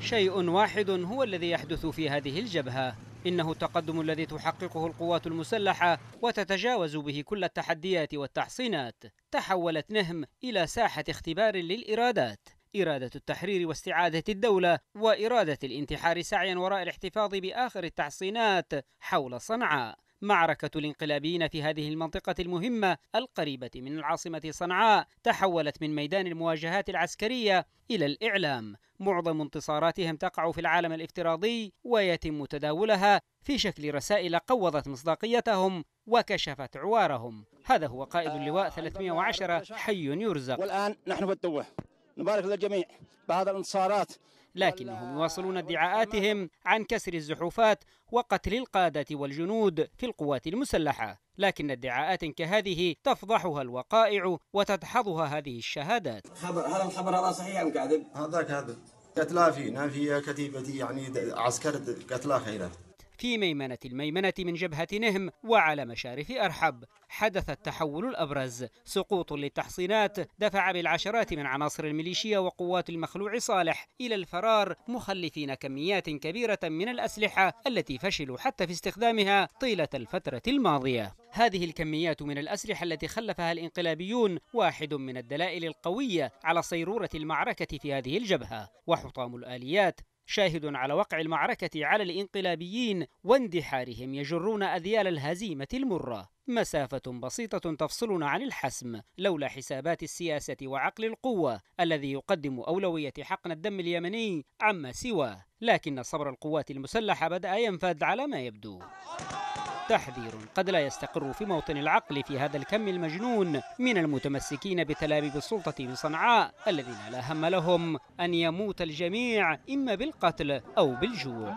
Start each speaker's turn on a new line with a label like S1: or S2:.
S1: شيء واحد هو الذي يحدث في هذه الجبهة إنه التقدم الذي تحققه القوات المسلحة وتتجاوز به كل التحديات والتحصينات تحولت نهم إلى ساحة اختبار للإرادات إرادة التحرير واستعادة الدولة وإرادة الانتحار سعيا وراء الاحتفاظ بآخر التحصينات حول صنعاء معركة الانقلابيين في هذه المنطقة المهمة القريبة من العاصمة صنعاء تحولت من ميدان المواجهات العسكرية إلى الإعلام معظم انتصاراتهم تقع في العالم الافتراضي ويتم تداولها في شكل رسائل قوضت مصداقيتهم وكشفت عوارهم هذا هو قائد اللواء 310 آه، حي يرزق والآن نحن في نبارك للجميع بهذا الانتصارات لكنهم يواصلون ادعاءاتهم عن كسر الزحوفات وقتل القادة والجنود في القوات المسلحة لكن ادعاءات كهذه تفضحها الوقائع وتدحضها هذه الشهادات خبر هل الخبر هذا صحيح أم كاذب؟ هذا كاذب قتلى في نافية كتيبتي يعني عسكر قتلا خيرات في ميمنة الميمنة من جبهة نهم وعلى مشارف أرحب حدث التحول الأبرز سقوط للتحصينات دفع بالعشرات من عناصر الميليشيا وقوات المخلوع صالح إلى الفرار مخلفين كميات كبيرة من الأسلحة التي فشلوا حتى في استخدامها طيلة الفترة الماضية هذه الكميات من الأسلحة التي خلفها الانقلابيون واحد من الدلائل القوية على صيرورة المعركة في هذه الجبهة وحطام الآليات شاهد على وقع المعركة على الانقلابيين واندحارهم يجرون أذيال الهزيمة المرة مسافة بسيطة تفصلنا عن الحسم لولا حسابات السياسة وعقل القوة الذي يقدم أولوية حقن الدم اليمني عما سواه لكن صبر القوات المسلحة بدأ ينفد على ما يبدو تحذير قد لا يستقر في موطن العقل في هذا الكم المجنون من المتمسكين بتلابيب السلطة صنعاء الذين لا هم لهم أن يموت الجميع إما بالقتل أو بالجوع